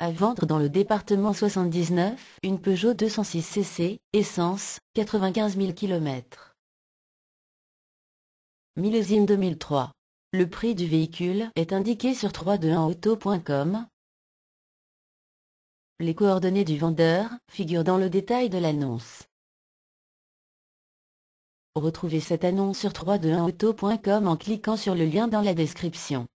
À vendre dans le département 79, une Peugeot 206 cc, essence, 95 000 km. Millésime 2003. Le prix du véhicule est indiqué sur 321auto.com. Les coordonnées du vendeur figurent dans le détail de l'annonce. Retrouvez cette annonce sur 321auto.com en cliquant sur le lien dans la description.